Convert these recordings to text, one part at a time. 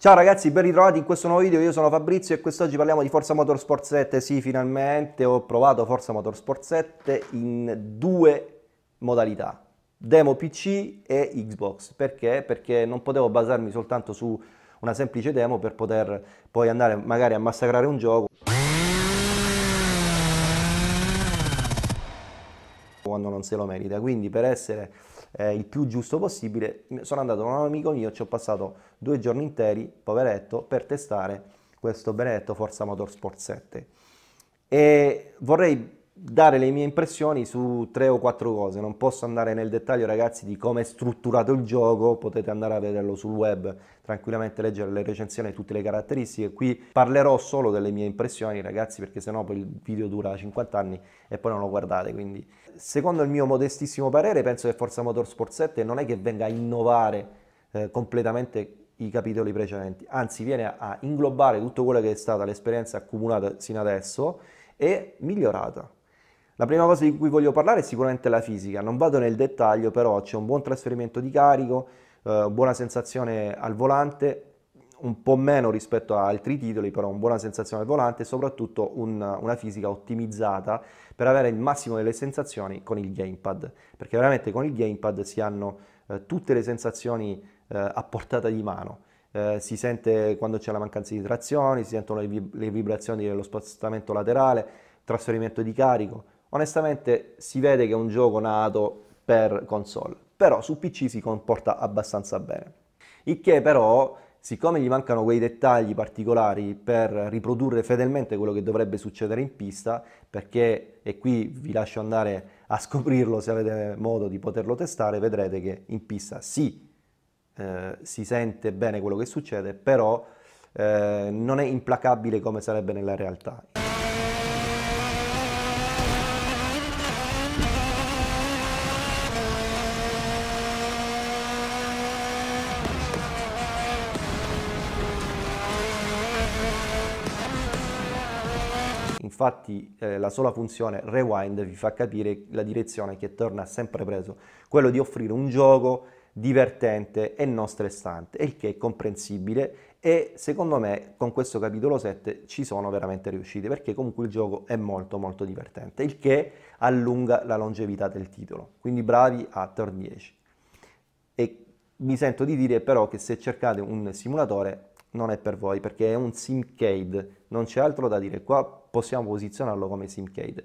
Ciao ragazzi, ben ritrovati in questo nuovo video, io sono Fabrizio e quest'oggi parliamo di Forza Motorsport 7. Sì, finalmente ho provato Forza Motorsport 7 in due modalità, demo PC e Xbox. Perché? Perché non potevo basarmi soltanto su una semplice demo per poter poi andare magari a massacrare un gioco. Quando non se lo merita, quindi per essere eh, il più giusto possibile, sono andato da un amico mio, ci ho passato due giorni interi, poveretto, per testare questo benedetto Forza Motorsport 7. E vorrei dare le mie impressioni su tre o quattro cose. Non posso andare nel dettaglio, ragazzi, di come è strutturato il gioco. Potete andare a vederlo sul web, tranquillamente leggere le recensioni e tutte le caratteristiche. Qui parlerò solo delle mie impressioni, ragazzi, perché sennò poi il video dura 50 anni e poi non lo guardate. Quindi, secondo il mio modestissimo parere, penso che Forza Motorsport 7 non è che venga a innovare eh, completamente i capitoli precedenti, anzi viene a, a inglobare tutto quello che è stata l'esperienza accumulata sino adesso e migliorata la prima cosa di cui voglio parlare è sicuramente la fisica, non vado nel dettaglio, però c'è un buon trasferimento di carico, eh, buona sensazione al volante, un po' meno rispetto a altri titoli, però una buona sensazione al volante e soprattutto un, una fisica ottimizzata per avere il massimo delle sensazioni con il gamepad, perché veramente con il gamepad si hanno eh, tutte le sensazioni eh, a portata di mano. Eh, si sente quando c'è la mancanza di trazione, si sentono le, vib- le vibrazioni dello spostamento laterale, trasferimento di carico, Onestamente si vede che è un gioco nato per console, però su PC si comporta abbastanza bene. Il che però, siccome gli mancano quei dettagli particolari per riprodurre fedelmente quello che dovrebbe succedere in pista, perché, e qui vi lascio andare a scoprirlo se avete modo di poterlo testare, vedrete che in pista sì, eh, si sente bene quello che succede, però eh, non è implacabile come sarebbe nella realtà. infatti eh, la sola funzione rewind vi fa capire la direzione che torna sempre preso, quello di offrire un gioco divertente e non stressante, il che è comprensibile e secondo me con questo capitolo 7 ci sono veramente riusciti perché comunque il gioco è molto molto divertente, il che allunga la longevità del titolo. Quindi bravi a Turn 10. E mi sento di dire però che se cercate un simulatore non è per voi perché è un simcade, non c'è altro da dire, qua possiamo posizionarlo come simcade.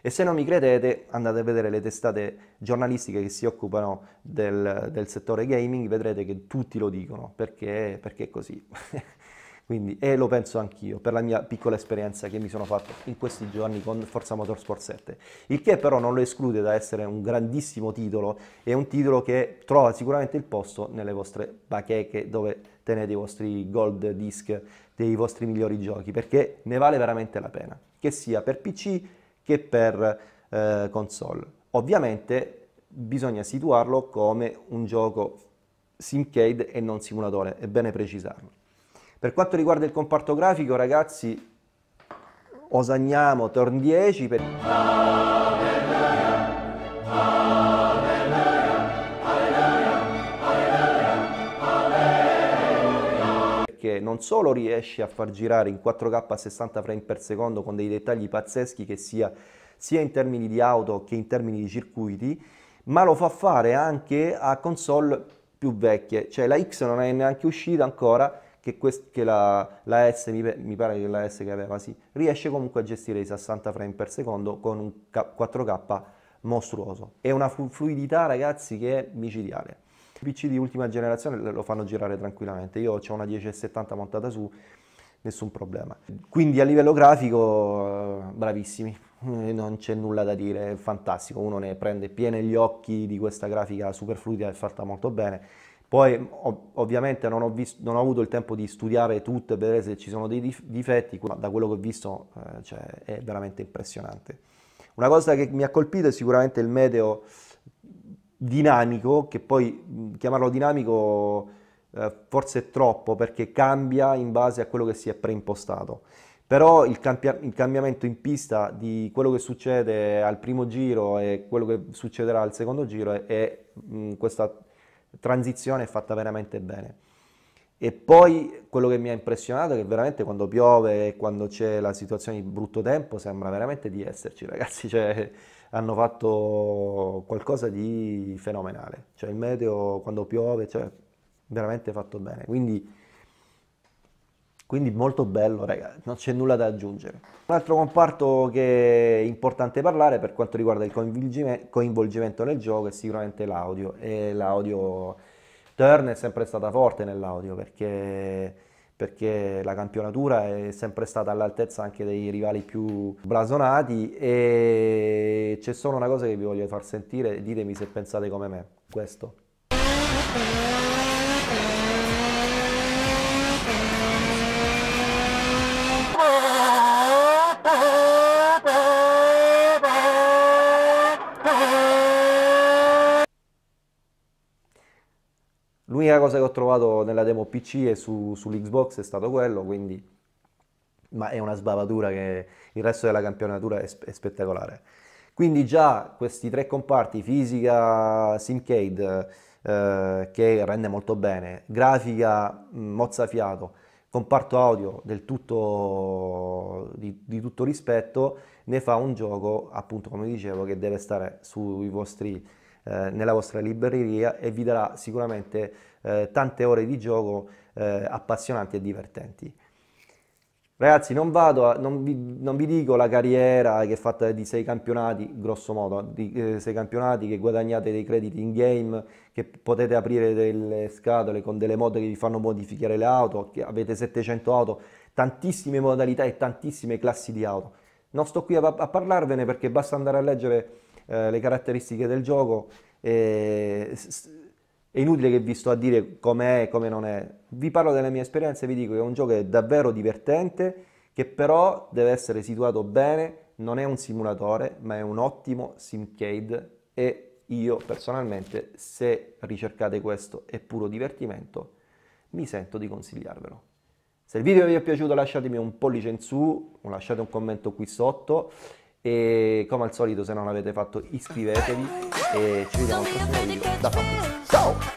E se non mi credete andate a vedere le testate giornalistiche che si occupano del, del settore gaming, vedrete che tutti lo dicono, perché, perché è così. Quindi, e lo penso anch'io per la mia piccola esperienza che mi sono fatto in questi giorni con Forza Motorsport 7. Il che però non lo esclude da essere un grandissimo titolo, e un titolo che trova sicuramente il posto nelle vostre bacheche dove tenete i vostri gold disc dei vostri migliori giochi, perché ne vale veramente la pena, che sia per PC che per eh, console. Ovviamente bisogna situarlo come un gioco simcade e non simulatore, è bene precisarlo. Per quanto riguarda il comparto grafico, ragazzi, osagniamo, torn 10. Per... Perché non solo riesce a far girare in 4K a 60 frame per secondo con dei dettagli pazzeschi che sia, sia in termini di auto che in termini di circuiti, ma lo fa fare anche a console più vecchie, cioè la X non è neanche uscita ancora che, quest, che la, la, S, mi, mi, pare che la S che aveva, sì, riesce comunque a gestire i 60 frame per secondo con un 4K mostruoso. È una fluidità, ragazzi, che è micidiale. I PC di ultima generazione lo fanno girare tranquillamente. Io ho una 1070 montata su, nessun problema. Quindi a livello grafico, eh, bravissimi, eh, non c'è nulla da dire, è fantastico. Uno ne prende piene gli occhi di questa grafica super fluida e fatta molto bene poi ov ovviamente non ho, non ho, avuto il tempo di studiare tutto e vedere se ci sono dei dif difetti, ma da quello che ho visto eh, cioè, è veramente impressionante. Una cosa che mi ha colpito è sicuramente il meteo dinamico, che poi chiamarlo dinamico eh, forse è troppo perché cambia in base a quello che si è preimpostato. Però il, il, cambiamento in pista di quello che succede al primo giro e quello che succederà al secondo giro è, è mh, questa transizione è fatta veramente bene. E poi quello che mi ha impressionato è che veramente quando piove e quando c'è la situazione di brutto tempo sembra veramente di esserci, ragazzi, cioè hanno fatto qualcosa di fenomenale. Cioè il meteo quando piove, cioè veramente fatto bene. Quindi quindi molto bello, raga, non c'è nulla da aggiungere. Un altro comparto che è importante parlare per quanto riguarda il coinvolgimento nel gioco è sicuramente l'audio. E l'audio Turn è sempre stata forte nell'audio perché, perché la campionatura è sempre stata all'altezza anche dei rivali più blasonati e c'è solo una cosa che vi voglio far sentire, ditemi se pensate come me, questo. L'unica cosa che ho trovato nella demo PC e su, sull'Xbox è stato quello, quindi... Ma è una sbavatura che il resto della campionatura è, è spettacolare. Quindi già questi tre comparti, fisica, Simcade, eh, che rende molto bene, grafica mm, mozzafiato, comparto audio del tutto, di, di tutto rispetto, ne fa un gioco, appunto come dicevo, che deve stare sui vostri eh, nella vostra libreria e vi darà sicuramente eh, tante ore di gioco eh, appassionanti e divertenti. Ragazzi, non, a, non, vi, non, vi, dico la carriera che è fatta di sei campionati, grosso modo, di eh, sei campionati che guadagnate dei crediti in game, che potete aprire delle scatole con delle mod che vi fanno modificare le auto, che avete 700 auto, tantissime modalità e tantissime classi di auto. Non sto qui a, a parlarvene perché basta andare a leggere eh, le caratteristiche del gioco. Eh, è inutile che vi sto a dire com'è e come non è. Vi parlo delle mie esperienze e vi dico che è un gioco che è davvero divertente, che però deve essere situato bene, non è un simulatore, ma è un ottimo simcade e io personalmente, se ricercate questo è puro divertimento, mi sento di consigliarvelo. Se il video vi è piaciuto lasciatemi un pollice in su, lasciate un commento qui sotto e come al solito se non l'avete fatto iscrivetevi e ci vediamo al prossimo video da Fabrizio ciao